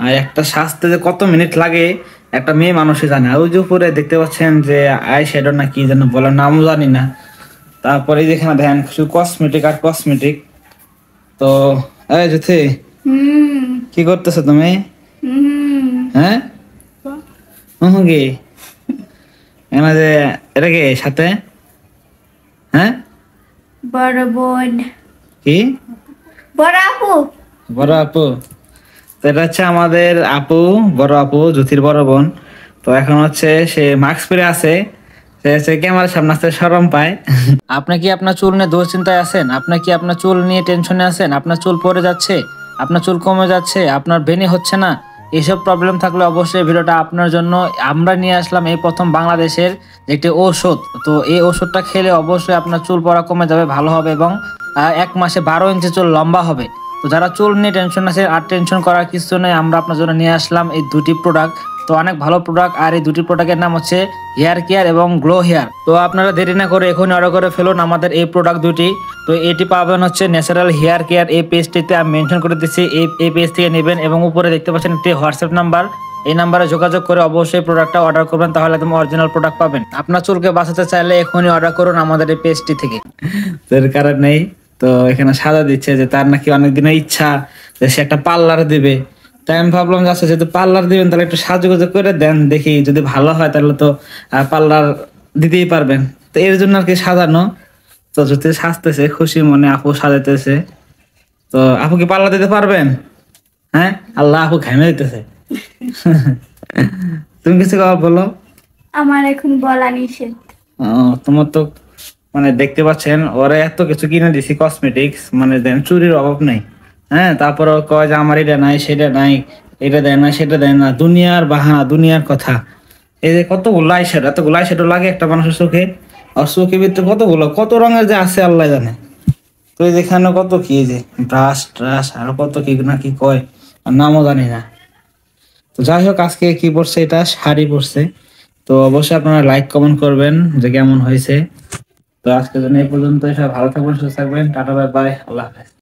আর একটা সাজতে যে কত মিনিট লাগে একটা মেয়ে মানুষই জানে আর ওই যে উপরে দেখতে পাচ্ছেন যে আই শ্যাডো না কি যেন বলার নামও জানি না তারপরে যেখানে দেখেন শুধু কসমেটিক আর কসমেটিক তো এই যুথি কি করতেছো তুমি হ্যাঁ? হ্যাঁ কি এনা যে এটা কি সাথে হ্যাঁ বড় বোন কি বড় আপু বড় আপু এটা হচ্ছে আমাদের আপু বড় আপু জ্যোতির বড় বোন তো এখন হচ্ছে সে মাস্ক পরে আছে সে ক্যামেরার সামনে আসতে সরম পায় আপনি কি আপনার চুল নিয়ে দুশ্চিন্তায় আছেন আপনি কি আপনার চুল নিয়ে টেনশনে আছেন আপনার চুল পরে যাচ্ছে আপনার চুল কমে যাচ্ছে আপনার ভেনি হচ্ছে না এইসব প্রবলেম থাকলে অবশ্যই ভিডিওটা আপনার জন্য আমরা নিয়ে আসলাম এই প্রথম বাংলাদেশের একটি ঔষধ তো এই ওষুধটা খেলে অবশ্যই আপনার চুল পড়া কমে যাবে ভালো হবে এবং এক মাসে বারো ইঞ্চি চুল লম্বা হবে তো যারা চুল নিয়ে টেনশন আছে আর টেনশন করার কিছু নেই আমরা আপনার জন্য নিয়ে আসলাম এই দুটি প্রোডাক্ট তো অনেক ভালো প্রোডাক্ট আর এই দুটি প্রোডাক্টের নাম হচ্ছে হেয়ার কেয়ার এবং গ্লো হেয়ার তো আপনারা দেরি না করে এখন অর্ডার করে ফেলুন আমাদের এই প্রোডাক্ট দুটি তো এটি পাবেন হচ্ছে ন্যাচারাল হেয়ার কেয়ার এই পেজটিতে আমি মেনশন করে দিচ্ছি এই এই পেজ থেকে নেবেন এবং উপরে দেখতে পাচ্ছেন একটি হোয়াটসঅ্যাপ নাম্বার এই নাম্বারে যোগাযোগ করে অবশ্যই প্রোডাক্টটা অর্ডার করবেন তাহলে তুমি অরিজিনাল প্রোডাক্ট পাবেন আপনার চুলকে বাঁচাতে চাইলে এখনই অর্ডার করুন আমাদের এই পেজটি থেকে কারণ নেই তো এখানে সাদা দিচ্ছে যে তার নাকি অনেকদিনের ইচ্ছা যে সে একটা পার্লার দিবে তাই আমি ভাবলাম যে আচ্ছা যেহেতু পার্লার দিবেন তাহলে একটু সাজুগুজু করে দেন দেখি যদি ভালো হয় তাহলে তো পার্লার দিতেই পারবেন তো এর জন্য আর কি সাজানো তো যদি সাজতেছে খুশি মনে আপু সাজাইতেছে তো আপু কি পাল্লা দিতে পারবেন হ্যাঁ আল্লাহ আপু ঘামে দিতেছে তুমি কিছু বলো আমার এখন বলা নিষেধ তোমার তো মানে দেখতে পাচ্ছেন ওরা এত কিছু কিনে দিছি কসমেটিক্স মানে দেন চুরির অভাব নাই হ্যাঁ তারপরে কয় যে আমার এটা নাই সেটা নাই এটা দেয় না সেটা দেয় না দুনিয়ার বাহানা দুনিয়ার কথা এই যে কত কতগুলো এত এতগুলো আইসারও লাগে একটা মানুষের চোখে আর চোখে ভিতরে কতগুলো কত রঙের যে আছে আল্লাহ জানে তো যেখানে কত কি যে ব্রাশ ট্রাশ আর কত কি না কি কয় আর নামও জানি না তো যাই হোক আজকে কি পড়ছে এটা শাড়ি পড়ছে তো অবশ্যই আপনারা লাইক কমেন্ট করবেন যে কেমন হয়েছে তো আজকের জন্য এই পর্যন্ত সবাই ভালো থাকবেন সুস্থ থাকবেন টাটা বাই বাই আল্লাহ হাফেজ